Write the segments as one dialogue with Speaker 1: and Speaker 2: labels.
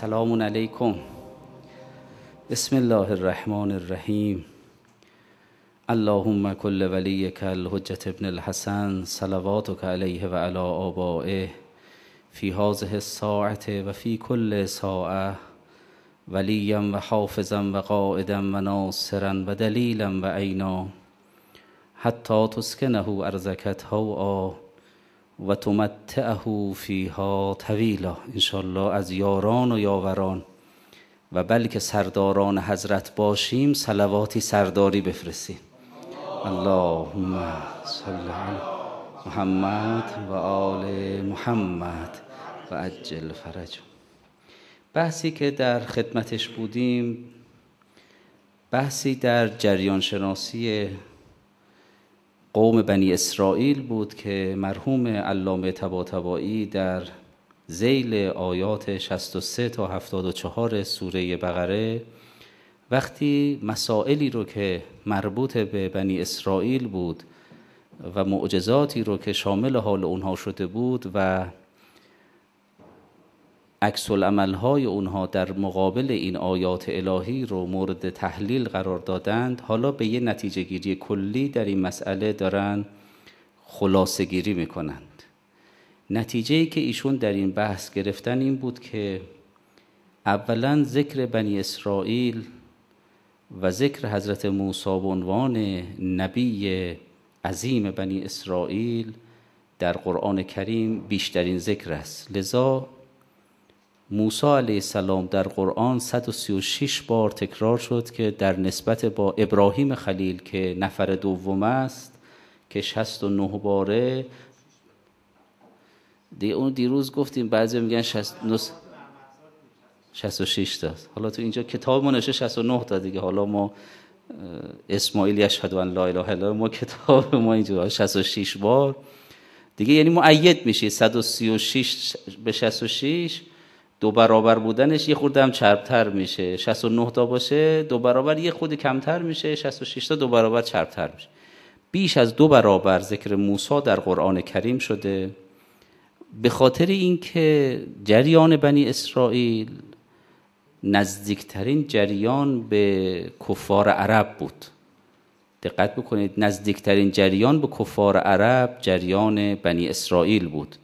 Speaker 1: سلام علیکم بسم الله الرحمن الرحیم اللهم كل وليك الهجت ابن الحسن صلواتك عليه وعلى آبائه في هذه و وفي كل ساعة وليا وحافظا وقائدا وناصرا ودليلا وعينا حتى تسكنه أرزك توعا و تمتعه فیها طویلا انشالله از یاران و یاوران و بلکه سرداران حضرت باشیم سلواتی سرداری بفرستیم اللهم صل علی محمد و آل محمد و عجل فرج بحثی که در خدمتش بودیم بحثی در جریان شناسی قوم بنی اسرائیل بود که مرحوم علامه طباطبایی در زیل آیات 63 تا 74 سوره بقره وقتی مسائلی رو که مربوط به بنی اسرائیل بود و معجزاتی رو که شامل حال اونها شده بود و عکس های اونها در مقابل این آیات الهی رو مورد تحلیل قرار دادند حالا به یه نتیجه گیری کلی در این مسئله دارن خلاصه گیری میکنند نتیجه که ایشون در این بحث گرفتن این بود که اولا ذکر بنی اسرائیل و ذکر حضرت موسی به عنوان نبی عظیم بنی اسرائیل در قرآن کریم بیشترین ذکر است لذا موسی علیه السلام در قرآن 136 بار تکرار شد که در نسبت با ابراهیم خلیل که نفر دوم است که 69 باره دی اون دیروز گفتیم بعضی میگن 66 تا حالا تو اینجا کتاب ما 69 تا دیگه حالا ما اسماعیل یشهد ان لا اله الا ما کتاب ما اینجا 66 بار دیگه یعنی معید میشه 136 به 66 دو برابر بودنش یه خورده هم چربتر میشه 69 تا باشه دو برابر یه خود کمتر میشه 66 تا دو برابر چربتر میشه بیش از دو برابر ذکر موسی در قرآن کریم شده به خاطر اینکه جریان بنی اسرائیل نزدیکترین جریان به کفار عرب بود دقت بکنید نزدیکترین جریان به کفار عرب جریان بنی اسرائیل بود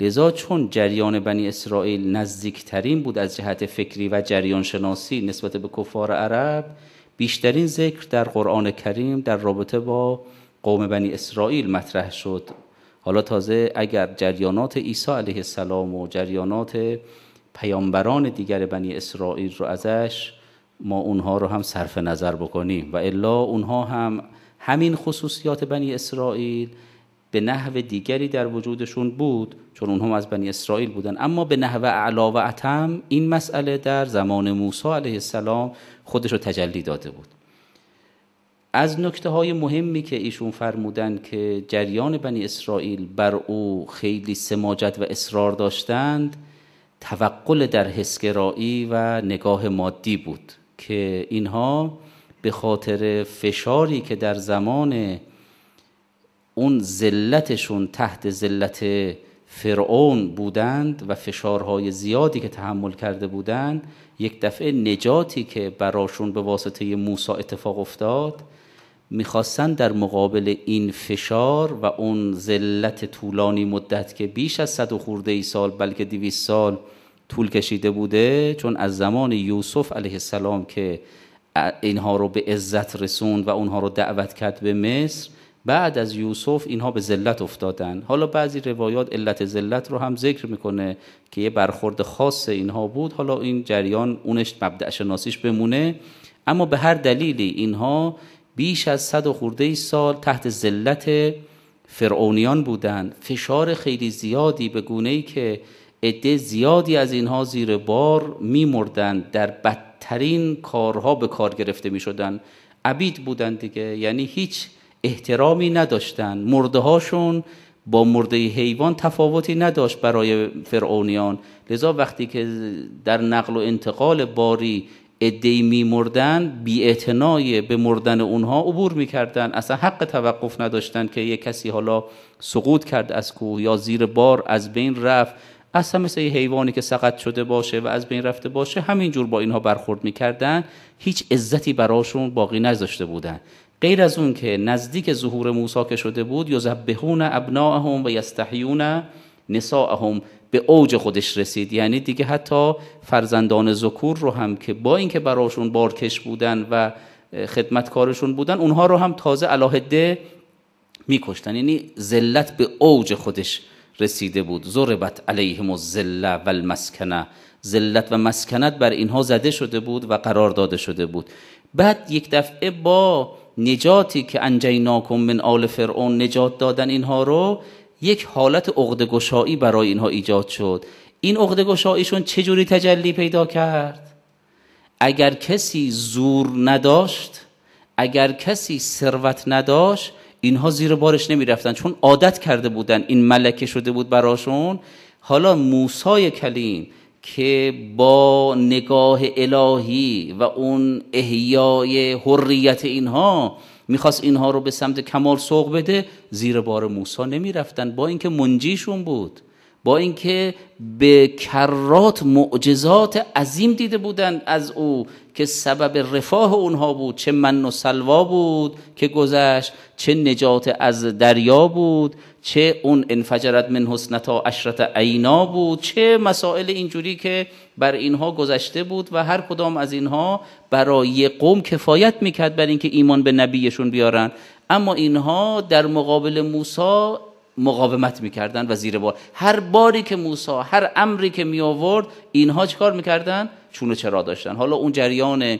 Speaker 1: لذا چون جریان بنی اسرائیل نزدیکترین بود از جهت فکری و جریان شناسی نسبت به کفار عرب بیشترین ذکر در قرآن کریم در رابطه با قوم بنی اسرائیل مطرح شد حالا تازه اگر جریانات عیسی علیه السلام و جریانات پیامبران دیگر بنی اسرائیل رو ازش ما اونها رو هم صرف نظر بکنیم و الا اونها هم همین خصوصیات بنی اسرائیل به نحو دیگری در وجودشون بود چون اونها از بنی اسرائیل بودن اما به نحو اعلا و اتم این مسئله در زمان موسی علیه السلام خودش رو تجلی داده بود از نکته های مهمی که ایشون فرمودن که جریان بنی اسرائیل بر او خیلی سماجت و اصرار داشتند توقل در حسگرایی و نگاه مادی بود که اینها به خاطر فشاری که در زمان اون ذلتشون تحت ذلت فرعون بودند و فشارهای زیادی که تحمل کرده بودند یک دفعه نجاتی که براشون به واسطه موسی اتفاق افتاد میخواستن در مقابل این فشار و اون ذلت طولانی مدت که بیش از صد و خورده ای سال بلکه دیویس سال طول کشیده بوده چون از زمان یوسف علیه السلام که اینها رو به عزت رسوند و اونها رو دعوت کرد به مصر بعد از یوسف اینها به ذلت افتادن حالا بعضی روایات علت ذلت رو هم ذکر میکنه که یه برخورد خاص اینها بود حالا این جریان اونش مبدع شناسیش بمونه اما به هر دلیلی اینها بیش از صد و خورده سال تحت ذلت فرعونیان بودند فشار خیلی زیادی به گونه ای که عده زیادی از اینها زیر بار میمردند در بدترین کارها به کار گرفته میشدند عبید بودند دیگه یعنی هیچ احترامی نداشتند. مرده هاشون با مرده حیوان تفاوتی نداشت برای فرعونیان لذا وقتی که در نقل و انتقال باری ادهی می مردن بی به مردن اونها عبور می کردن. اصلا حق توقف نداشتند که یک کسی حالا سقوط کرد از کوه یا زیر بار از بین رفت اصلا مثل یه حیوانی که سقط شده باشه و از بین رفته باشه همینجور با اینها برخورد میکردن هیچ عزتی براشون باقی نذاشته بودن غیر از اون که نزدیک ظهور موسی که شده بود یذبحون ابناءهم و یستحیون نساءهم به اوج خودش رسید یعنی دیگه حتی فرزندان ذکور رو هم که با اینکه براشون بارکش بودن و خدمتکارشون بودن اونها رو هم تازه علاهده میکشتن یعنی ذلت به اوج خودش رسیده بود ضربت علیهم الذله و ذلت و مسکنت بر اینها زده شده بود و قرار داده شده بود بعد یک دفعه با نجاتی که انجیناکم من آل فرعون نجات دادن اینها رو یک حالت عقدگشایی برای اینها ایجاد شد این چه جوری تجلی پیدا کرد اگر کسی زور نداشت اگر کسی ثروت نداشت اینها زیر بارش نمی رفتن چون عادت کرده بودن این ملکه شده بود براشون حالا موسای کلیم که با نگاه الهی و اون احیای حریت اینها میخواست اینها رو به سمت کمال سوق بده زیر بار موسی نمیرفتن با اینکه منجیشون بود با اینکه به کرات معجزات عظیم دیده بودند از او که سبب رفاه اونها بود چه من و سلوا بود که گذشت چه نجات از دریا بود چه اون انفجرت من حسنتا اشرت عینا بود چه مسائل اینجوری که بر اینها گذشته بود و هر کدام از اینها برای قوم کفایت میکرد بر اینکه ایمان به نبیشون بیارن اما اینها در مقابل موسی مقاومت میکردن و زیر بار هر باری که موسی هر امری که می آورد اینها چکار میکردن چونه چرا داشتن حالا اون جریان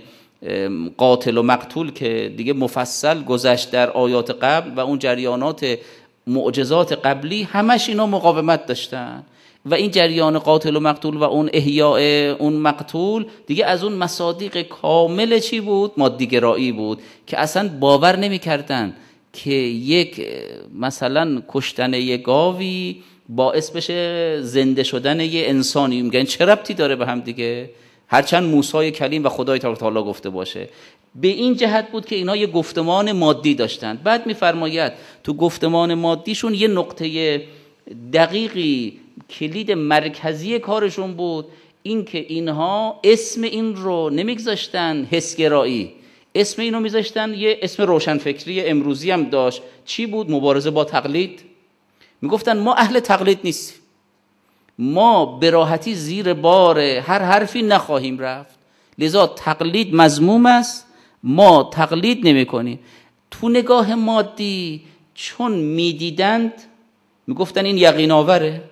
Speaker 1: قاتل و مقتول که دیگه مفصل گذشت در آیات قبل و اون جریانات معجزات قبلی همش اینا مقاومت داشتن و این جریان قاتل و مقتول و اون احیاء اون مقتول دیگه از اون مصادیق کامل چی بود مادیگرایی بود که اصلا باور نمیکردن که یک مثلا کشتن یه گاوی باعث بشه زنده شدن یه انسانی میگن چه ربطی داره به هم دیگه هرچند موسای کلیم و خدای تعالی گفته باشه به این جهت بود که اینا یه گفتمان مادی داشتن بعد میفرماید تو گفتمان مادیشون یه نقطه دقیقی کلید مرکزی کارشون بود اینکه اینها اسم این رو نمیگذاشتن حسگرایی اسم اینو میذاشتن یه اسم روشنفکری امروزی هم داشت چی بود مبارزه با تقلید میگفتن ما اهل تقلید نیستیم ما به راحتی زیر بار هر حرفی نخواهیم رفت لذا تقلید مضموم است ما تقلید نمی کنیم تو نگاه مادی چون میدیدند میگفتن این یقین آوره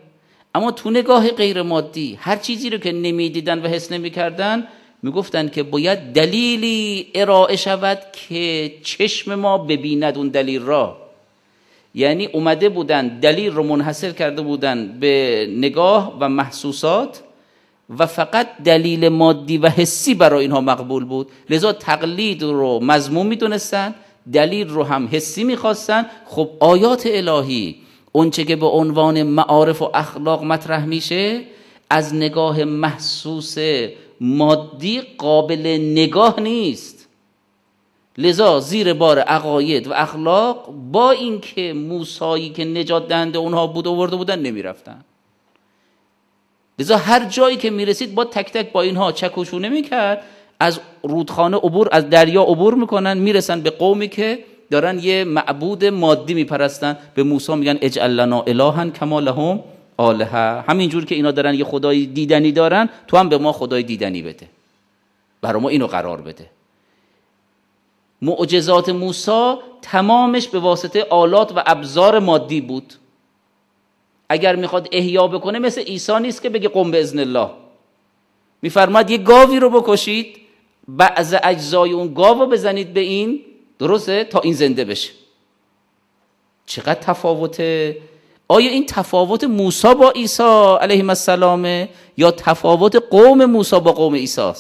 Speaker 1: اما تو نگاه غیر مادی هر چیزی رو که نمیدیدن و حس نمیکردن میگفتند که باید دلیلی ارائه شود که چشم ما ببیند اون دلیل را یعنی اومده بودن دلیل رو منحصر کرده بودن به نگاه و محسوسات و فقط دلیل مادی و حسی برای اینها مقبول بود لذا تقلید رو می دونستن دلیل رو هم حسی میخواستند خب آیات الهی اونچه که به عنوان معارف و اخلاق مطرح میشه از نگاه محسوس مادی قابل نگاه نیست لذا زیر بار عقاید و اخلاق با اینکه موسایی که نجات دهنده اونها بود آورده بودن نمیرفتن لذا هر جایی که میرسید با تک تک با اینها چکوشونه میکرد از رودخانه عبور از دریا عبور میکنن میرسن به قومی که دارن یه معبود مادی میپرستن به موسی میگن اجعل لنا الهن کما لهم همینجور که اینا دارن یه خدای دیدنی دارن تو هم به ما خدای دیدنی بده برای ما اینو قرار بده معجزات موسی تمامش به واسطه آلات و ابزار مادی بود اگر میخواد احیا بکنه مثل عیسی نیست که بگه قم به ازن الله میفرماد یه گاوی رو بکشید بعض اجزای اون گاو رو بزنید به این درسته تا این زنده بشه چقدر تفاوته؟ آیا این تفاوت موسی با عیسی علیه السلام یا تفاوت قوم موسی با قوم عیسی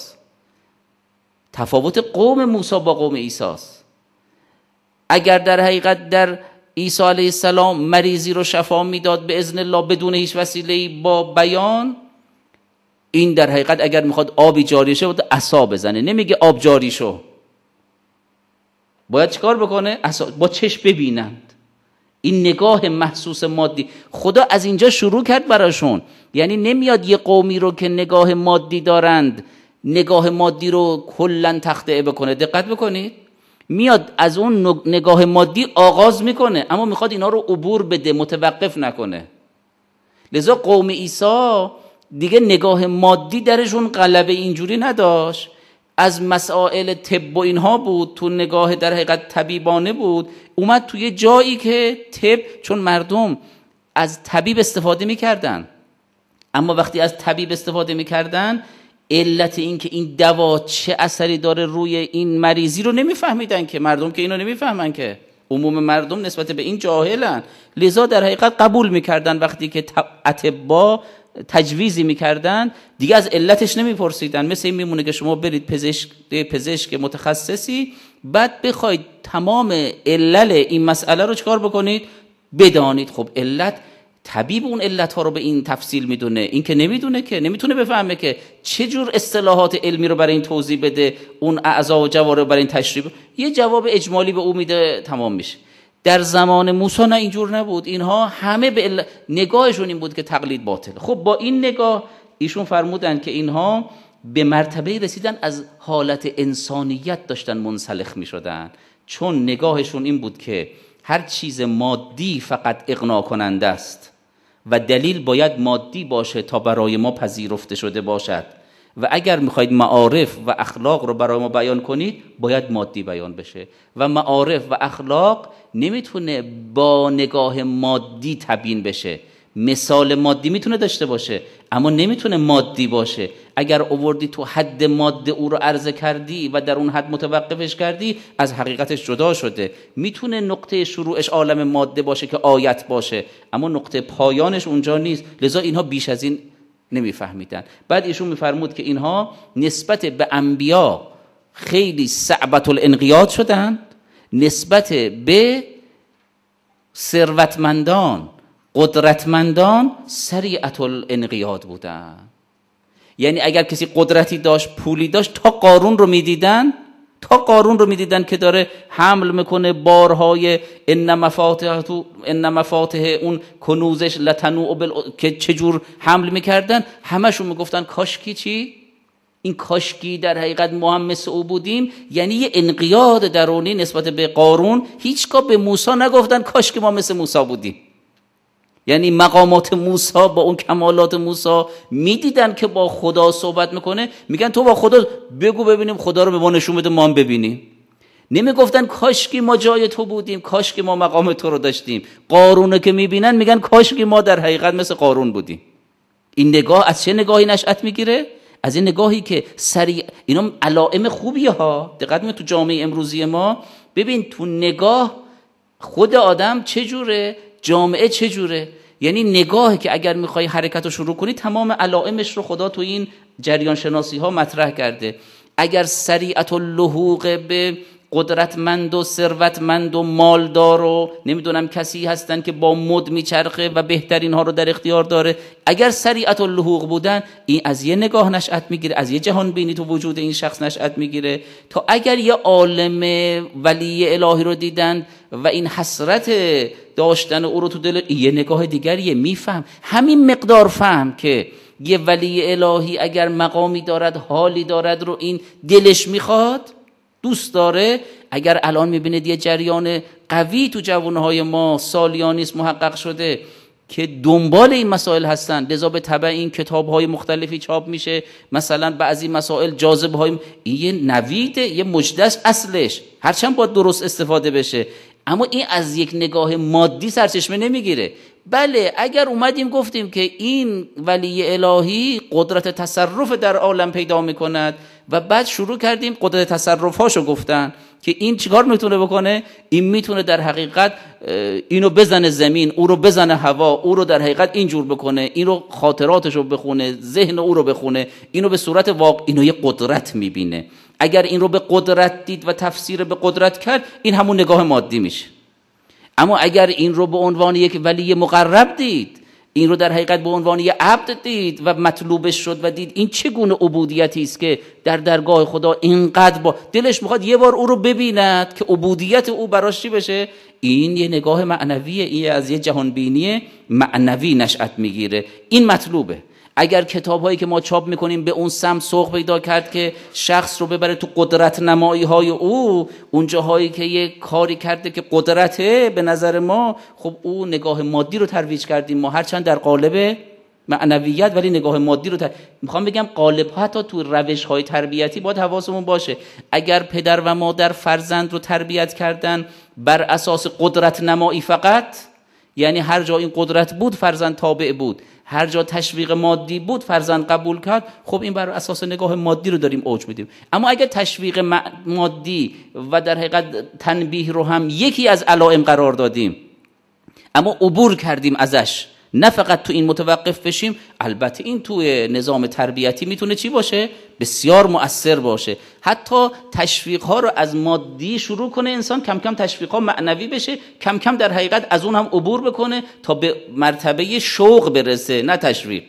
Speaker 1: تفاوت قوم موسی با قوم عیسی اگر در حقیقت در عیسی علیه السلام مریضی رو شفا میداد به اذن الله بدون هیچ وسیله با بیان این در حقیقت اگر میخواد آبی جاری شه باید عصا بزنه نمیگه آب جاری شو باید چکار بکنه با چش ببینند این نگاه محسوس مادی خدا از اینجا شروع کرد براشون یعنی نمیاد یه قومی رو که نگاه مادی دارند نگاه مادی رو کلا تخته بکنه دقت بکنید میاد از اون نگاه مادی آغاز میکنه اما میخواد اینا رو عبور بده متوقف نکنه لذا قوم عیسی دیگه نگاه مادی درشون قلب اینجوری نداشت از مسائل طب و اینها بود تو نگاه در حقیقت طبیبانه بود اومد توی جایی که طب چون مردم از طبیب استفاده میکردن اما وقتی از طبیب استفاده میکردن علت این که این دوا چه اثری داره روی این مریضی رو نمیفهمیدن که مردم که اینو نمیفهمن که عموم مردم نسبت به این جاهلن لذا در حقیقت قبول میکردن وقتی که اطبا تجویزی میکردن دیگه از علتش نمیپرسیدن مثل این میمونه که شما برید پزشک پزشک متخصصی بعد بخواید تمام علل این مسئله رو چکار بکنید بدانید خب علت طبیب اون علت ها رو به این تفصیل میدونه این که نمیدونه که نمیتونه بفهمه که چه جور اصطلاحات علمی رو برای این توضیح بده اون اعضا و جوار رو برای این تشریح یه جواب اجمالی به او میده تمام میشه در زمان موسی نه اینجور نبود اینها همه به نگاهشون این بود که تقلید باطل خب با این نگاه ایشون فرمودن که اینها به مرتبه رسیدن از حالت انسانیت داشتن منسلخ می شدن چون نگاهشون این بود که هر چیز مادی فقط اقنا کننده است و دلیل باید مادی باشه تا برای ما پذیرفته شده باشد و اگر میخواید معارف و اخلاق رو برای ما بیان کنید باید مادی بیان بشه و معارف و اخلاق نمیتونه با نگاه مادی تبیین بشه مثال مادی میتونه داشته باشه اما نمیتونه مادی باشه اگر اووردی تو حد ماده او رو عرضه کردی و در اون حد متوقفش کردی از حقیقتش جدا شده میتونه نقطه شروعش عالم ماده باشه که آیت باشه اما نقطه پایانش اونجا نیست لذا اینها بیش از این نمیفهمیدن بعد ایشون میفرمود که اینها نسبت به انبیا خیلی سعبت الانقیاد شدند نسبت به ثروتمندان قدرتمندان سریعت الانقیاد بودند یعنی اگر کسی قدرتی داشت پولی داشت تا قارون رو میدیدن تا قارون رو میدیدن که داره حمل میکنه بارهای ان مفاتح ان اون کنوزش لتنو بل... که چجور حمل میکردن همشون میگفتن کاشکی چی این کاشکی در حقیقت ما هم مثل او بودیم یعنی یه انقیاد درونی نسبت به قارون هیچگاه به موسی نگفتن کاشکی ما مثل موسی بودیم یعنی مقامات موسی با اون کمالات موسی میدیدن که با خدا صحبت میکنه میگن تو با خدا بگو ببینیم خدا رو به ما نشون بده ما هم ببینیم نمیگفتن کاشکی ما جای تو بودیم کاشکی ما مقام تو رو داشتیم قارونه که میبینن میگن کاشکی ما در حقیقت مثل قارون بودیم این نگاه از چه نگاهی نشأت میگیره از این نگاهی که سریع اینا علائم خوبی ها دقت تو جامعه امروزی ما ببین تو نگاه خود آدم چه جوره جامعه جوره؟ یعنی نگاهی که اگر میخوای حرکت رو شروع کنی تمام علائمش رو خدا تو این جریان شناسی ها مطرح کرده اگر سریعت اللحوق به قدرتمند و ثروتمند و مالدار و نمیدونم کسی هستن که با مد میچرخه و بهترین ها رو در اختیار داره اگر سریعت و لحوق بودن این از یه نگاه نشأت میگیره از یه جهان بینی تو وجود این شخص نشأت میگیره تا اگر یه عالم ولی الهی رو دیدن و این حسرت داشتن او رو تو دل یه نگاه دیگریه میفهم همین مقدار فهم که یه ولی الهی اگر مقامی دارد حالی دارد رو این دلش میخواد دوست داره اگر الان میبینید یه جریان قوی تو جوانهای ما سالیانیست محقق شده که دنبال این مسائل هستن لذا به طبع این کتاب های مختلفی چاپ میشه مثلا بعضی مسائل جاذب های این یه نوید یه مجدش اصلش هرچند باید درست استفاده بشه اما این از یک نگاه مادی سرچشمه نمیگیره بله اگر اومدیم گفتیم که این ولی الهی قدرت تصرف در عالم پیدا میکند و بعد شروع کردیم قدرت تصرفهاشو گفتن که این چیکار میتونه بکنه این میتونه در حقیقت اینو بزنه زمین او رو بزنه هوا او رو در حقیقت اینجور بکنه این رو خاطراتش رو بخونه ذهن او رو بخونه اینو به صورت واقع اینو یه قدرت میبینه اگر این رو به قدرت دید و تفسیر به قدرت کرد این همون نگاه مادی میشه اما اگر این رو به عنوان یک ولی مقرب دید این رو در حقیقت به عنوان یه عبد دید و مطلوبش شد و دید این چگونه عبودیتی است که در درگاه خدا اینقدر با دلش میخواد یه بار او رو ببیند که عبودیت او براش چی بشه این یه نگاه معنویه این از یه جهانبینی معنوی نشأت میگیره این مطلوبه اگر کتاب هایی که ما چاپ میکنیم به اون سمت سوق پیدا کرد که شخص رو ببره تو قدرت نمایی های او اونجاهایی که یه کاری کرده که قدرته به نظر ما خب او نگاه مادی رو ترویج کردیم ما هرچند در قالب معنویت ولی نگاه مادی رو تر... میخوام بگم قالب ها حتی تو روش های تربیتی باید حواسمون باشه اگر پدر و مادر فرزند رو تربیت کردن بر اساس قدرت نمایی فقط یعنی هر جا این قدرت بود فرزند تابع بود هر جا تشویق مادی بود فرزند قبول کرد خب این بر اساس نگاه مادی رو داریم اوج میدیم اما اگر تشویق مادی و در حقیقت تنبیه رو هم یکی از علائم قرار دادیم اما عبور کردیم ازش نه فقط تو این متوقف بشیم البته این توی نظام تربیتی میتونه چی باشه بسیار مؤثر باشه حتی تشویق ها رو از مادی شروع کنه انسان کم کم تشویق ها معنوی بشه کم کم در حقیقت از اون هم عبور بکنه تا به مرتبه شوق برسه نه تشویق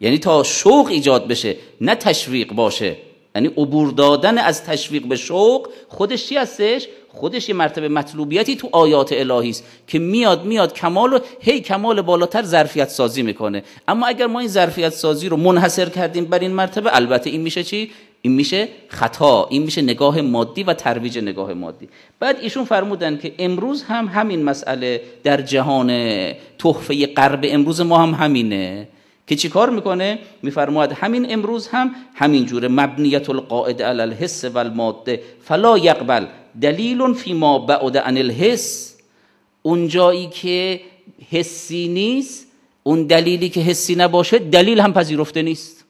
Speaker 1: یعنی تا شوق ایجاد بشه نه تشویق باشه یعنی عبور دادن از تشویق به شوق خودش چی هستش خودش یه مرتبه مطلوبیتی تو آیات الهی است که میاد میاد کمال و هی کمال بالاتر ظرفیت سازی میکنه اما اگر ما این ظرفیت سازی رو منحصر کردیم بر این مرتبه البته این میشه چی این میشه خطا این میشه نگاه مادی و ترویج نگاه مادی بعد ایشون فرمودن که امروز هم همین مسئله در جهان تحفه غرب امروز ما هم همینه که چیکار میکنه میفرماید همین امروز هم همین جوره مبنیت القاعده علی الحس و الماده فلا یقبل دلیل فی ما بعد عن الحس اون جایی که حسی نیست اون دلیلی که حسی نباشه دلیل هم پذیرفته نیست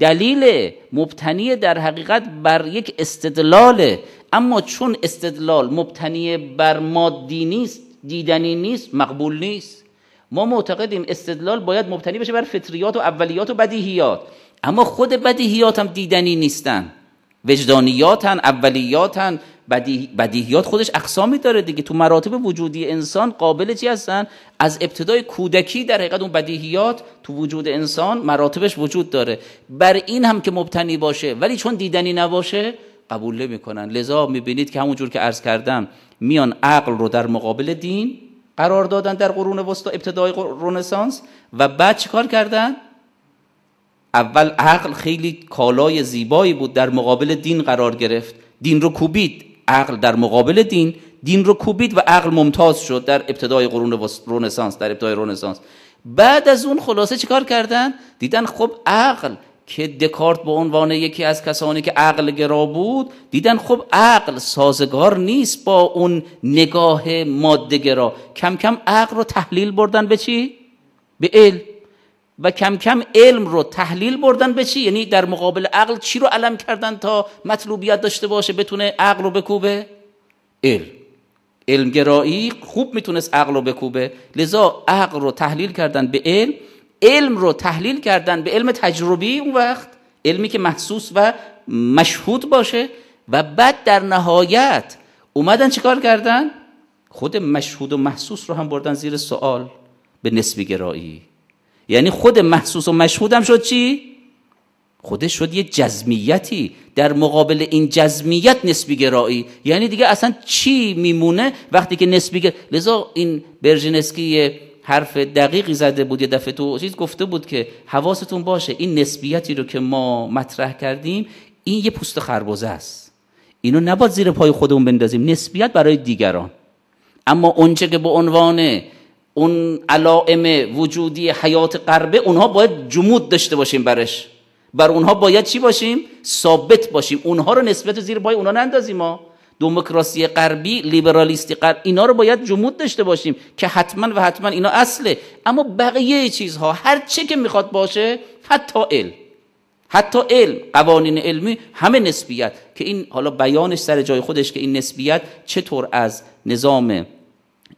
Speaker 1: دلیل مبتنی در حقیقت بر یک استدلاله اما چون استدلال مبتنی بر مادی نیست دیدنی نیست مقبول نیست ما معتقدیم استدلال باید مبتنی بشه بر فطریات و اولیات و بدیهیات اما خود بدیهیات هم دیدنی نیستن وجدانیاتن اولیاتن بدیهیات خودش اقسامی داره دیگه تو مراتب وجودی انسان قابل چی هستن از ابتدای کودکی در حقیقت اون بدیهیات تو وجود انسان مراتبش وجود داره بر این هم که مبتنی باشه ولی چون دیدنی نباشه قبول نمیکنن لذا میبینید که همونجور که عرض کردم میان عقل رو در مقابل دین قرار دادن در قرون وسطا ابتدای رنسانس و بعد چیکار کردن اول عقل خیلی کالای زیبایی بود در مقابل دین قرار گرفت دین رو کوبید عقل در مقابل دین دین رو کوبید و عقل ممتاز شد در ابتدای قرون رنسانس در ابتدای رنسانس بعد از اون خلاصه چیکار کردن دیدن خب عقل که دکارت به عنوان یکی از کسانی که عقل گرا بود دیدن خب عقل سازگار نیست با اون نگاه ماده گرا کم کم عقل رو تحلیل بردن به چی؟ به علم و کم کم علم رو تحلیل بردن به چی؟ یعنی در مقابل عقل چی رو علم کردن تا مطلوبیت داشته باشه بتونه عقل رو بکوبه؟ علم علمگرایی خوب میتونست عقل رو بکوبه لذا عقل رو تحلیل کردن به علم علم رو تحلیل کردن به علم تجربی اون وقت علمی که محسوس و مشهود باشه و بعد در نهایت اومدن چیکار کردن خود مشهود و محسوس رو هم بردن زیر سوال به نسبی گرایی یعنی خود محسوس و مشهود هم شد چی خودش شد یه جزمیتی در مقابل این جزمیت نسبی گرایی یعنی دیگه اصلا چی میمونه وقتی که نسبی گر... لذا این برژینسکی حرف دقیقی زده بود یه دفعه تو چیز گفته بود که حواستون باشه این نسبیتی رو که ما مطرح کردیم این یه پوست خربزه است اینو نباید زیر پای خودمون بندازیم نسبیت برای دیگران اما اونچه که به عنوان اون علائم وجودی حیات قربه اونها باید جمود داشته باشیم برش بر اونها باید چی باشیم ثابت باشیم اونها رو نسبت زیر پای اونها نندازیم ما دموکراسی غربی لیبرالیستی غرب اینا رو باید جمود داشته باشیم که حتما و حتما اینا اصله اما بقیه چیزها هر چه که میخواد باشه حتی علم حتی علم قوانین علمی همه نسبیت که این حالا بیانش سر جای خودش که این نسبیت چطور از نظام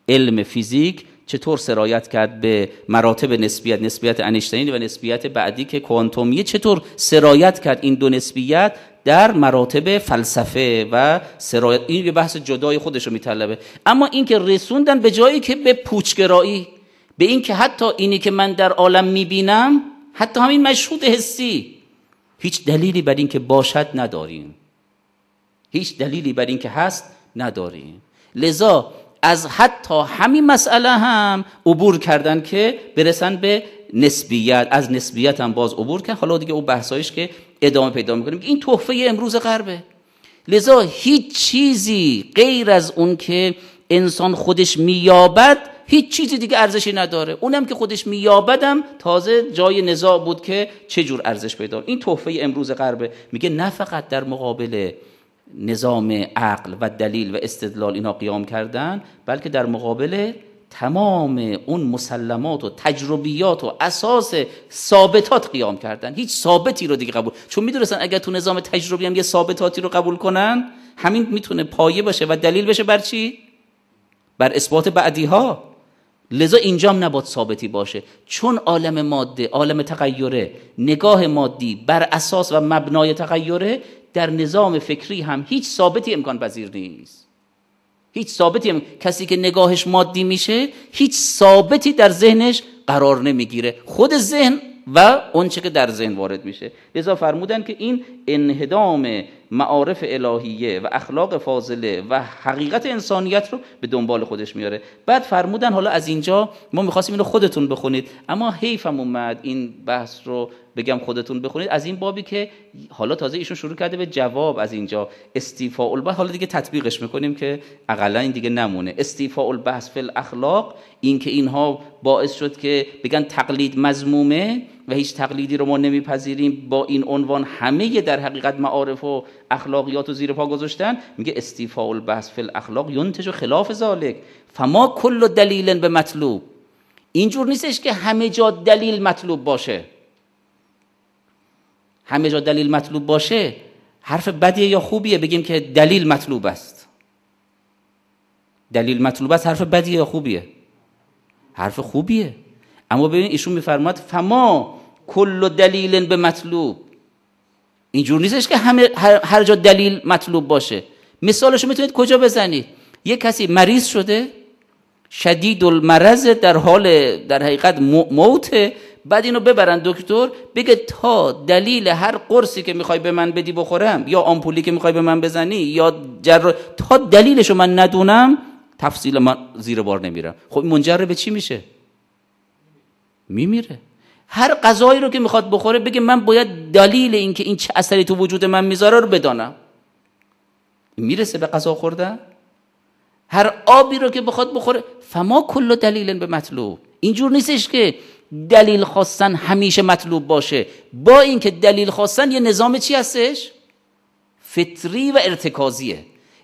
Speaker 1: علم فیزیک چطور سرایت کرد به مراتب نسبیت نسبیت انیشتینی و نسبیت بعدی که کوانتومیه چطور سرایت کرد این دو نسبیت در مراتب فلسفه و سرایت این به بحث جدای خودش رو میطلبه اما اینکه رسوندن به جایی که به پوچگرایی به اینکه حتی اینی که من در عالم میبینم حتی همین مشهود حسی هیچ دلیلی بر اینکه باشد نداریم هیچ دلیلی بر اینکه هست نداریم لذا از حتی همین مسئله هم عبور کردن که برسن به نسبیت از نسبیت هم باز عبور کردن حالا دیگه اون بحثایش که ادامه پیدا میکنیم این تحفه امروز غربه لذا هیچ چیزی غیر از اون که انسان خودش مییابد هیچ چیزی دیگه ارزشی نداره اونم که خودش مییابدم تازه جای نزاع بود که چه جور ارزش پیدا این تحفه امروز غربه میگه نه فقط در مقابل نظام عقل و دلیل و استدلال اینا قیام کردن بلکه در مقابل تمام اون مسلمات و تجربیات و اساس ثابتات قیام کردن هیچ ثابتی رو دیگه قبول چون میدونستن اگر تو نظام تجربی هم یه ثابتاتی رو قبول کنن همین میتونه پایه باشه و دلیل بشه بر چی بر اثبات بعدی ها لذا اینجام نباد ثابتی باشه چون عالم ماده عالم تغیره نگاه مادی بر اساس و مبنای تغیره در نظام فکری هم هیچ ثابتی امکان پذیر نیست هیچ ثابتی هم... کسی که نگاهش مادی میشه هیچ ثابتی در ذهنش قرار نمیگیره خود ذهن و اون که در ذهن وارد میشه لذا فرمودن که این انهدام معارف الهیه و اخلاق فاضله و حقیقت انسانیت رو به دنبال خودش میاره بعد فرمودن حالا از اینجا ما میخواستیم اینو خودتون بخونید اما حیفم اومد این بحث رو بگم خودتون بخونید از این بابی که حالا تازه ایشون شروع کرده به جواب از اینجا استیفاء البحث حالا دیگه تطبیقش میکنیم که اقلا این دیگه نمونه استیفاء البحث فی الاخلاق این که اینها باعث شد که بگن تقلید مزمومه و هیچ تقلیدی رو ما نمیپذیریم با این عنوان همه در حقیقت معارف و اخلاقیات و زیر پا گذاشتن میگه استیفاء البحث فی الاخلاق ینتج و خلاف ذالک فما کل دلیل به مطلوب اینجور نیستش که همه جا دلیل مطلوب باشه همه جا دلیل مطلوب باشه حرف بدیه یا خوبیه بگیم که دلیل مطلوب است دلیل مطلوب است حرف بدیه یا خوبیه حرف خوبیه اما ببین ایشون میفرماد فما کل دلیل به مطلوب اینجور نیستش که همه هر جا دلیل مطلوب باشه مثالشو میتونید کجا بزنید یه کسی مریض شده شدید المرض در حال در حقیقت موته بعد اینو ببرن دکتر بگه تا دلیل هر قرصی که میخوای به من بدی بخورم یا آمپولی که میخوای به من بزنی یا جر... تا دلیلشو من ندونم تفصیل من زیر بار نمیرم خب منجر به چی میشه میمیره هر غذایی رو که میخواد بخوره بگه من باید دلیل اینکه این چه اثری تو وجود من میذاره رو بدانم میرسه به غذا خوردن هر آبی رو که بخواد بخوره فما کل دلیلن به مطلوب اینجور نیستش که دلیل خواستن همیشه مطلوب باشه با اینکه دلیل خواستن یه نظام چی هستش فطری و ارتکازیه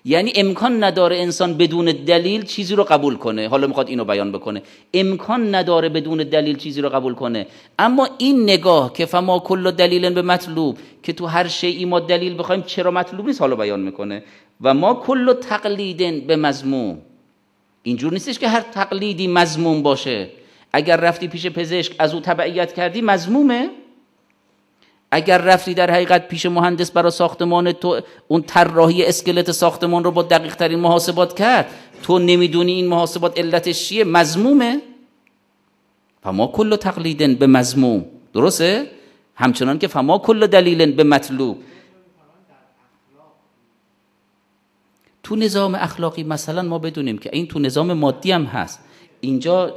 Speaker 1: یعنی امکان نداره انسان بدون دلیل چیزی رو قبول کنه حالا میخواد اینو بیان بکنه امکان نداره بدون دلیل چیزی رو قبول کنه اما این نگاه که فما کل دلیلن به مطلوب که تو هر شیعی ما دلیل بخوایم چرا مطلوب نیست حالا بیان میکنه و ما کل تقلیدن به مضموم اینجور نیستش که هر تقلیدی مضموم باشه اگر رفتی پیش پزشک از او تبعیت کردی مضمومه اگر رفتی در حقیقت پیش مهندس برای ساختمان تو اون طراحی اسکلت ساختمان رو با دقیق ترین محاسبات کرد تو نمیدونی این محاسبات علتش چیه مضمومه فما کل تقلیدن به مضموم درسته همچنان که فما کل دلیلن به مطلوب تو نظام اخلاقی مثلا ما بدونیم که این تو نظام مادی هم هست اینجا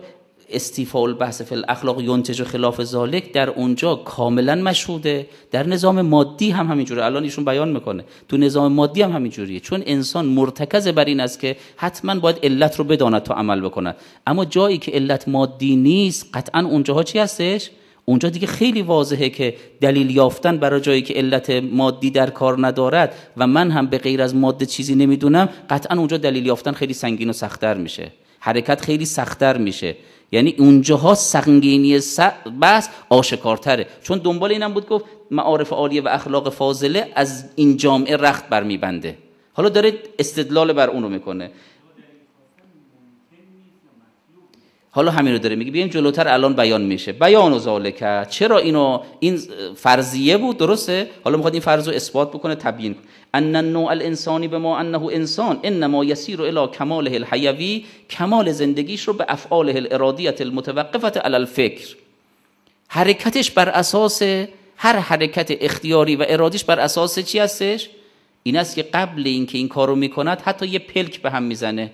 Speaker 1: استیفا البحث فی الاخلاق و خلاف ذالک در اونجا کاملا مشهوده در نظام مادی هم همینجوره الان ایشون بیان میکنه تو نظام مادی هم همینجوریه چون انسان مرتکز بر این است که حتما باید علت رو بداند تا عمل بکنه اما جایی که علت مادی نیست قطعا اونجاها چی هستش اونجا دیگه خیلی واضحه که دلیل یافتن برای جایی که علت مادی در کار ندارد و من هم به غیر از ماده چیزی نمیدونم قطعا اونجا دلیل یافتن خیلی سنگین و سختتر میشه حرکت خیلی سختتر میشه یعنی اونجاها سنگینی بس آشکارتره چون دنبال اینم بود گفت معارف عالیه و اخلاق فاضله از این جامعه رخت برمیبنده حالا داره استدلال بر اونو میکنه حالا همین رو داره میگه جلوتر الان بیان میشه بیان و ذالک چرا اینو این فرضیه بود درسته حالا میخواد این فرض رو اثبات بکنه تبیین ان نوع الانسانی به ما انه انسان انما یسیر الی کماله الحیوی کمال زندگیش رو به افعال الارادیت المتوقفت علی الفکر حرکتش بر اساس هر حرکت اختیاری و ارادیش بر اساس چی هستش این است که قبل اینکه این کارو میکند حتی یه پلک به هم میزنه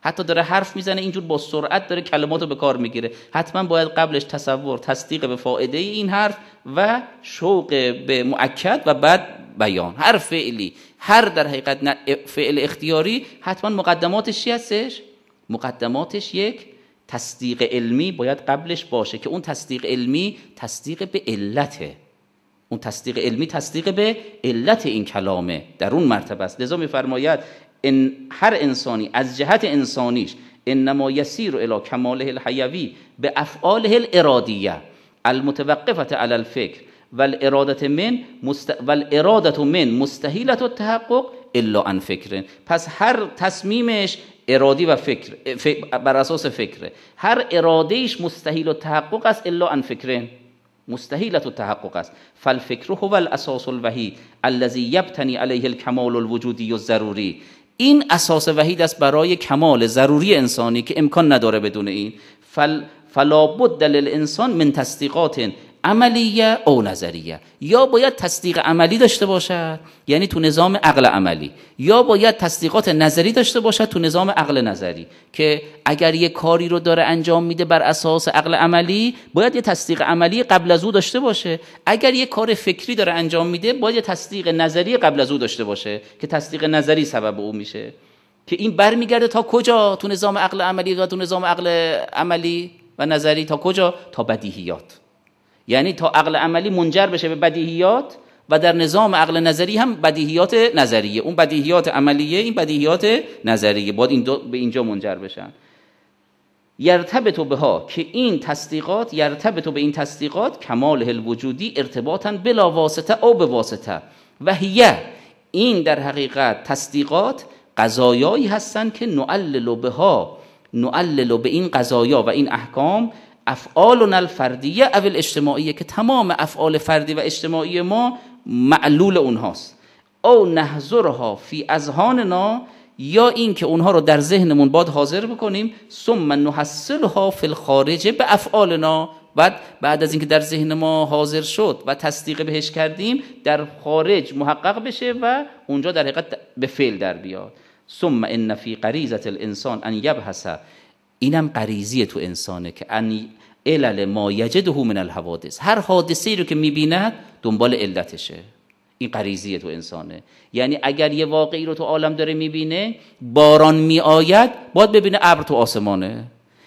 Speaker 1: حتی داره حرف میزنه اینجور با سرعت داره کلماتو به کار میگیره حتما باید قبلش تصور تصدیق به فائده این حرف و شوق به مؤکد و بعد بیان هر فعلی هر در حقیقت فعل اختیاری حتما مقدماتش چی هستش مقدماتش یک تصدیق علمی باید قبلش باشه که اون تصدیق علمی تصدیق به علته اون تصدیق علمی تصدیق به علت این کلامه در اون مرتبه است لذا میفرماید ان هر انسانی از جهت انسانیش انما یسیر الی کماله الحیوی به افعاله الارادیه المتوقفت علی الفکر والارادت من مست... والارادت من مستحیلت و تحقق الا ان فکر پس هر تصمیمش ارادی و فکر بر اساس فکره هر ارادهش مستحیل و تحقق است الا ان فکره مستحیلت و تحقق است فالفکر هو الاساس الوحید الذی یبتنی علیه الکمال الوجودی و ضروری این اساس وحید است برای کمال ضروری انسانی که امکان نداره بدون این فل فلا بد للانسان من تصدیقات عملیه او نظریه یا باید تصدیق عملی داشته باشد یعنی تو نظام عقل عملی یا باید تصدیقات نظری داشته باشد تو نظام عقل نظری که اگر یه کاری رو داره انجام میده بر اساس عقل عملی باید یه تصدیق عملی قبل از او داشته باشه اگر یه کار فکری داره انجام میده باید یه تصدیق نظری قبل از او داشته باشه که تصدیق نظری سبب او میشه که این برمیگرده تا کجا تو نظام عقل عملی و تو نظام عقل عملی و نظری تا کجا تا بدیهیات یعنی تا عقل عملی منجر بشه به بدیهیات و در نظام عقل نظری هم بدیهیات نظریه اون بدیهیات عملیه این بدیهیات نظریه باید این دو به اینجا منجر بشن تو به ها که این تصدیقات تو به این تصدیقات کمال هل وجودی ارتباطا بلا واسطه او به واسطه و هیه این در حقیقت تصدیقات قضایایی هستند که نعلل به ها نعلل به این قضایا و این احکام افعال الفردیه او الاجتماعیه که تمام افعال فردی و اجتماعی ما معلول اونهاست او نهزرها فی اذهاننا یا اینکه اونها رو در ذهنمون باد حاضر بکنیم ثم نحصلها فی الخارج به افعالنا بعد بعد از اینکه در ذهن ما حاضر شد و تصدیق بهش کردیم در خارج محقق بشه و اونجا در حقیقت به فعل در بیاد ثم ان فی غریزه الانسان ان یبحث اینم غریزی تو انسانه که انی علل ما یجده من الحوادث هر حادثه ای رو که میبیند دنبال علتشه این قریزی تو انسانه یعنی اگر یه واقعی رو تو عالم داره میبینه باران میآید باید ببینه ابر تو آسمانه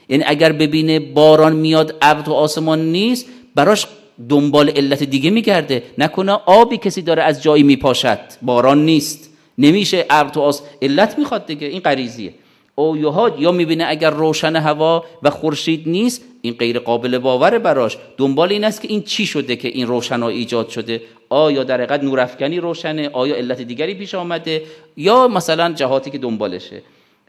Speaker 1: یعنی اگر ببینه باران میاد ابر تو آسمان نیست براش دنبال علت دیگه میگرده نکنه آبی کسی داره از جایی میپاشد باران نیست نمیشه ابر تو آس علت میخواد دیگه این قریزیه. یهاد یا میبینه اگر روشن هوا و خورشید نیست این غیر قابل باوره براش دنبال این است که این چی شده که این روشنایی ایجاد شده آیا در حقیقت نورافکنی روشنه آیا علت دیگری پیش آمده یا مثلا جهاتی که دنبالشه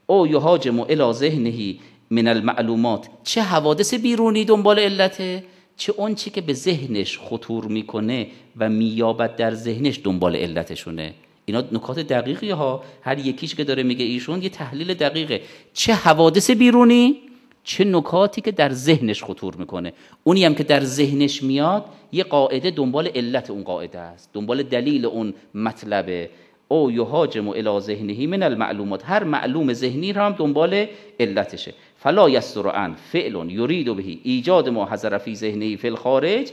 Speaker 1: او یهاجم الی ذهنه من المعلومات چه حوادث بیرونی دنبال علته چه اون چی که به ذهنش خطور میکنه و مییابد در ذهنش دنبال علتشونه اینا نکات دقیقی ها هر یکیش که داره میگه ایشون یه تحلیل دقیقه چه حوادث بیرونی چه نکاتی که در ذهنش خطور میکنه اونی هم که در ذهنش میاد یه قاعده دنبال علت اون قاعده است دنبال دلیل اون مطلبه او یهاجم الى ذهنه من المعلومات هر معلوم ذهنی را هم دنبال علتشه فلا یستر عن فعل یرید بهی ایجاد ما حضر فی ذهنی فی الخارج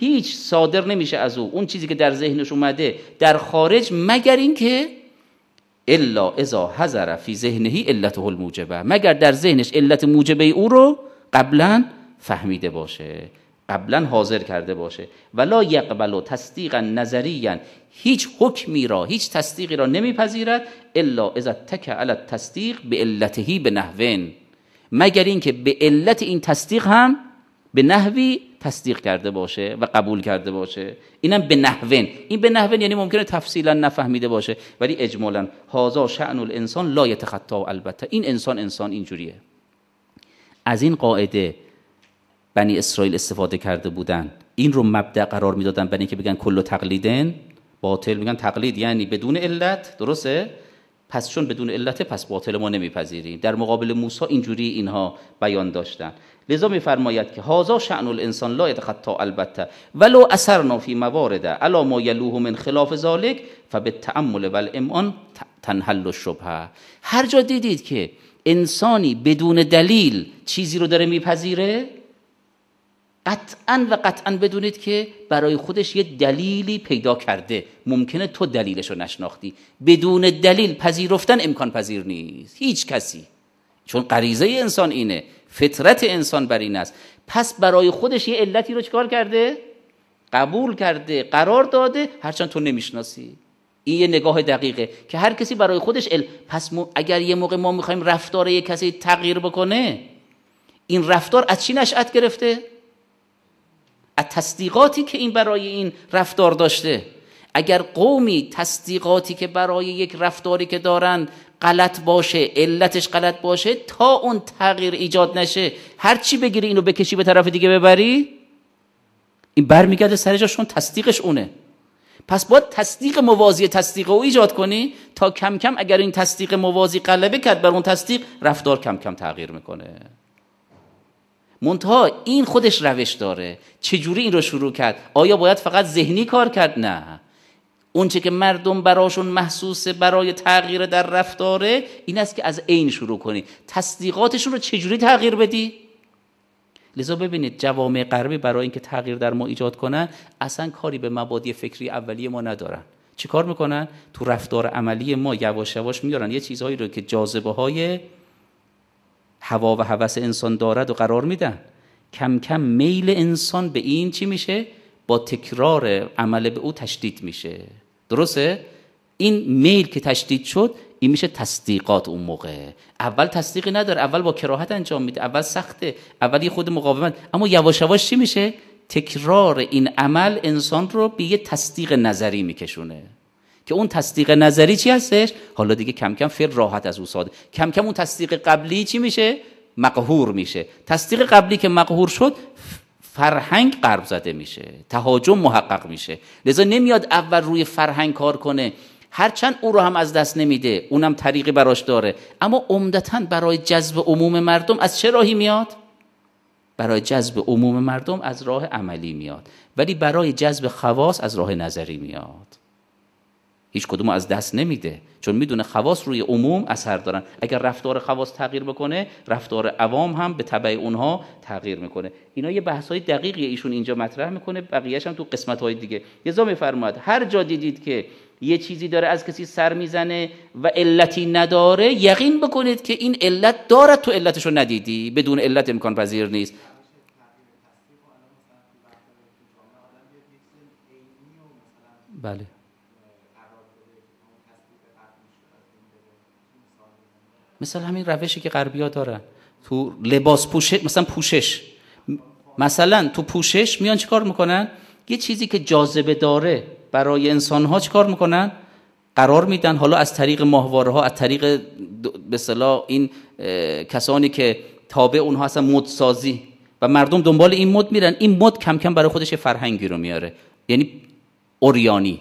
Speaker 1: هیچ صادر نمیشه از او اون چیزی که در ذهنش اومده در خارج مگر اینکه الا اذا حضر فی ذهنه علت موجبه مگر در ذهنش علت موجبه او رو قبلا فهمیده باشه قبلا حاضر کرده باشه ولا یقبل و تصدیقا نظریا هیچ حکمی را هیچ تصدیقی را نمیپذیرد الا اذا تک علی تصدیق به علتهی به نحوین مگر اینکه به علت این تصدیق هم به نحوی تصدیق کرده باشه و قبول کرده باشه اینم به نحوین این به نحوین یعنی ممکنه تفصیلا نفهمیده باشه ولی اجمالا هازا شعن الانسان لا یتخطا البته این انسان انسان اینجوریه از این قاعده بنی اسرائیل استفاده کرده بودند. این رو مبدع قرار میدادن بنی اینکه بگن کل تقلیدن باطل میگن تقلید یعنی بدون علت درسته پس چون بدون علت پس باطل ما نمیپذیریم در مقابل موسی اینجوری اینها بیان داشتن لذا میفرماید که هازا شأن الانسان لا یتخطا البته ولو اثرنا فی موارد الا ما یلوه من خلاف ذالک فبالتأمل والامان تنحل الشبهه هر جا دیدید که انسانی بدون دلیل چیزی رو داره میپذیره قطعا و قطعا بدونید که برای خودش یه دلیلی پیدا کرده ممکنه تو دلیلش رو نشناختی بدون دلیل پذیرفتن امکان پذیر نیست هیچ کسی چون غریزه انسان اینه فطرت انسان بر این است پس برای خودش یه علتی رو چکار کرده قبول کرده قرار داده هرچند تو نمیشناسی این یه نگاه دقیقه که هر کسی برای خودش پس اگر یه موقع ما میخوایم رفتار یه کسی تغییر بکنه این رفتار از چی نشأت گرفته تصدیقاتی که این برای این رفتار داشته اگر قومی تصدیقاتی که برای یک رفتاری که دارن غلط باشه علتش غلط باشه تا اون تغییر ایجاد نشه هر چی بگیری اینو بکشی به طرف دیگه ببری این برمیگرده سر جاشون تصدیقش اونه پس باید تصدیق موازی تصدیق او ایجاد کنی تا کم کم اگر این تصدیق موازی غلبه کرد بر اون تصدیق رفتار کم کم تغییر میکنه منتها این خودش روش داره چجوری این رو شروع کرد آیا باید فقط ذهنی کار کرد نه اونچه که مردم براشون محسوسه برای تغییر در رفتاره این است که از عین شروع کنی تصدیقاتشون رو چجوری تغییر بدی لذا ببینید جوامع غربی برای اینکه تغییر در ما ایجاد کنن اصلا کاری به مبادی فکری اولیه ما ندارن چیکار میکنن تو رفتار عملی ما یواش یواش میارن یه چیزهایی رو که جاذبه های هوا و هوس انسان دارد و قرار میدن کم کم میل انسان به این چی میشه با تکرار عمل به او تشدید میشه درسته این میل که تشدید شد این میشه تصدیقات اون موقع اول تصدیقی نداره اول با کراهت انجام میده اول سخته اول یه خود مقاومت اما یواش یواش چی میشه تکرار این عمل انسان رو به یه تصدیق نظری میکشونه که اون تصدیق نظری چی هستش حالا دیگه کم کم فعل راحت از او ساده کم کم اون تصدیق قبلی چی میشه مقهور میشه تصدیق قبلی که مقهور شد فرهنگ قرب زده میشه تهاجم محقق میشه لذا نمیاد اول روی فرهنگ کار کنه هرچند او رو هم از دست نمیده اونم طریقی براش داره اما عمدتا برای جذب عموم مردم از چه راهی میاد برای جذب عموم مردم از راه عملی میاد ولی برای جذب خواص از راه نظری میاد هیچ کدوم از دست نمیده چون میدونه خواص روی عموم اثر دارن اگر رفتار خواص تغییر بکنه رفتار عوام هم به تبع اونها تغییر میکنه اینا یه بحث های دقیقی ایشون اینجا مطرح میکنه بقیهش هم تو قسمت های دیگه یزا میفرماد هر جا دیدید که یه چیزی داره از کسی سر میزنه و علتی نداره یقین بکنید که این علت دارد تو علتشو ندیدی بدون علت امکان پذیر نیست بله مثلا همین روشی که غربی دارن تو لباس پوشش مثلا پوشش مثلا تو پوشش میان چیکار میکنن یه چیزی که جاذبه داره برای انسان ها چیکار میکنن قرار میدن حالا از طریق ماهواره ها از طریق به این کسانی که تابع اونها هستن مدسازی و مردم دنبال این مد میرن این مد کم کم برای خودش فرهنگی رو میاره یعنی اوریانی